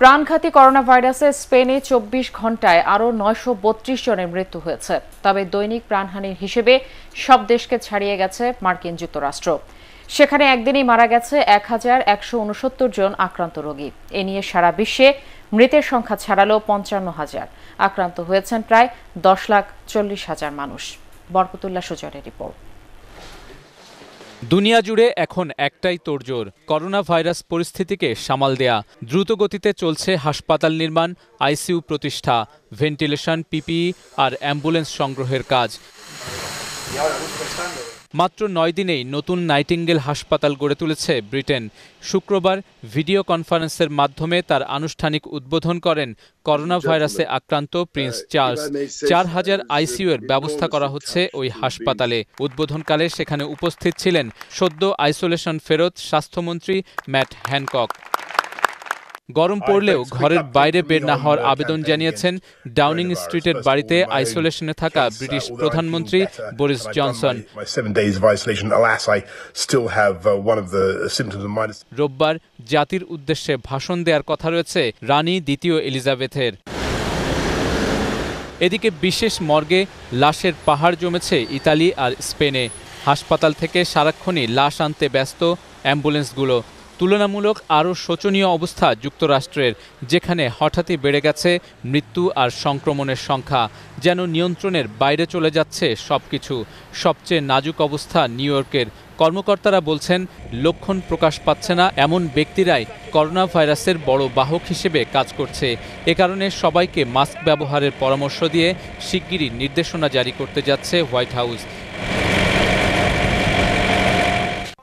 প্রাণঘাতী করোনা ভাইরাসে স্পেনে চব্বিশ ঘন্টায় আরও নয়শো বত্রিশ জনের মৃত্যু হয়েছে তবে দৈনিক প্রাণহানির হিসেবে সব দেশকে ছাড়িয়ে গেছে মার্কিন যুক্তরাষ্ট্র সেখানে একদিনেই মারা গেছে এক হাজার একশো উনসত্তর জন আক্রান্ত রোগী এ নিয়ে সারা বিশ্বে মৃতের সংখ্যা ছাড়ালো পঞ্চান্ন হাজার আক্রান্ত হয়েছেন প্রায় দশ লাখ চল্লিশ হাজার মানুষ বরকতুল্লাহ সুজনের রিপোর্ট দুনিয়া জুড়ে এখন একটাই তোড়জোড় করোনা ভাইরাস পরিস্থিতিকে সামাল দেয়া দ্রুত গতিতে চলছে হাসপাতাল নির্মাণ আইসিইউ প্রতিষ্ঠা ভেন্টিলেশন পিপিই আর অ্যাম্বুলেন্স সংগ্রহের কাজ মাত্র নয় দিনেই নতুন নাইটিঙ্গেল হাসপাতাল গড়ে তুলেছে ব্রিটেন শুক্রবার ভিডিও কনফারেন্সের মাধ্যমে তার আনুষ্ঠানিক উদ্বোধন করেন করোনা ভাইরাসে আক্রান্ত প্রিন্স চার্লস চার হাজার আইসিইউ এর ব্যবস্থা করা হচ্ছে ওই হাসপাতালে উদ্বোধনকালে সেখানে উপস্থিত ছিলেন সদ্য আইসোলেশন ফেরত স্বাস্থ্যমন্ত্রী ম্যাট হ্যানকক গরম পড়লেও ঘরের বাইরে বের না হওয়ার আবেদন জানিয়েছেন ডাউনিং স্ট্রিটের বাড়িতে আইসোলেশনে থাকা ব্রিটিশ uh, প্রধানমন্ত্রী বোরিস জনসন uh, uh, রোববার জাতির উদ্দেশ্যে ভাষণ দেওয়ার কথা রয়েছে রানী দ্বিতীয় এলিজাবেথের এদিকে বিশেষ মর্গে লাশের পাহাড় জমেছে ইতালি আর স্পেনে হাসপাতাল থেকে সারাক্ষণই লাশ আনতে ব্যস্ত অ্যাম্বুলেন্সগুলো তুলনামূলক আরও শোচনীয় অবস্থা যুক্তরাষ্ট্রের যেখানে হঠাৎই বেড়ে গেছে মৃত্যু আর সংক্রমণের সংখ্যা যেন নিয়ন্ত্রণের বাইরে চলে যাচ্ছে সব কিছু সবচেয়ে নাজুক অবস্থা নিউ ইয়র্কের কর্মকর্তারা বলছেন লক্ষণ প্রকাশ পাচ্ছে না এমন ব্যক্তিরাই করোনা ভাইরাসের বড় বাহক হিসেবে কাজ করছে এ কারণে সবাইকে মাস্ক ব্যবহারের পরামর্শ দিয়ে শিগগিরই নির্দেশনা জারি করতে যাচ্ছে হোয়াইট হাউস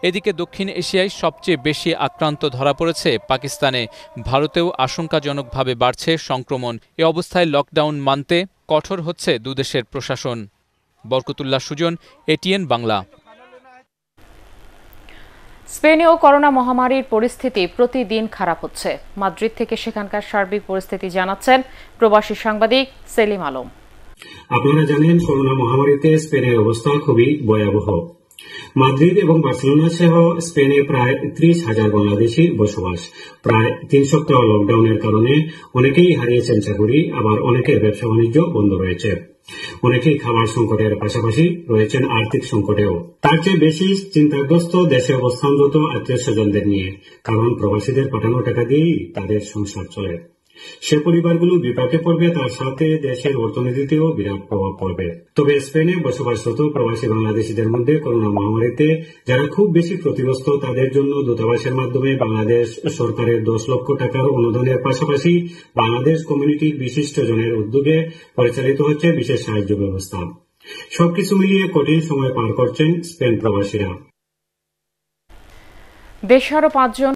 এদিকে দক্ষিণ এশিয়ায় সবচেয়ে বেশি আক্রান্ত ধরা পড়েছে পাকিস্তানে ভারতেও আশঙ্কাজনকভাবে বাড়ছে সংক্রমণ এ অবস্থায় লকডাউন মানতে কঠোর হচ্ছে দুদেশের প্রশাসন বরকতুল্লাহ সুজন এটিএন বাংলা স্পেনেও করোনা মহামারীর পরিস্থিতি প্রতিদিন খারাপ হচ্ছে মাদ্রিদ থেকে সেখানকার সার্বিক পরিস্থিতি জানাচ্ছেন প্রবাসী সাংবাদিক সেলিম আলম আপনারা জানেন করোনা মহামারীতে স্পেনের অবস্থা খুবই ভয়াবহ মাদ্রিদ এবং বার্সেলোনা সহ স্পেনে প্রায় ত্রিশ হাজার বাংলাদেশি বসবাস প্রায় তিন সপ্তাহ লকডাউনের কারণে অনেকেই হারিয়েছেন চাকুরি আবার অনেকের ব্যবসা বাণিজ্য বন্ধ রয়েছে অনেকেই খাবার সংকটের পাশাপাশি রয়েছেন আর্থিক সংকটেও তার চেয়ে বেশি চিন্তাগ্রস্ত দেশে অবস্থানরত আত্মীয় স্বজনদের নিয়ে কারণ প্রবাসীদের পাঠানো টাকা দিয়েই তাদের সংসার চলে সে পরিবারগুলো বিপাকে পড়বে তার সাথে দেশের অর্থনীতিতেও বিরাট প্রভাব পড়বে তবে স্পেনে বসবাসরত প্রবাসী বাংলাদেশিদের মধ্যে করোনা মহামারীতে যারা খুব বেশি ক্ষতিগ্রস্ত তাদের জন্য দূতাবাসের মাধ্যমে বাংলাদেশ সরকারের দশ লক্ষ টাকার অনুদানের পাশাপাশি বাংলাদেশ কমিউনিটির বিশিষ্ট জনের উদ্যোগে পরিচালিত হচ্ছে বিশেষ সাহায্য ব্যবস্থা সবকিছু মিলিয়ে কঠিন সময় পার করছেন স্পেন প্রবাসীরা বেশ আরো পাঁচজন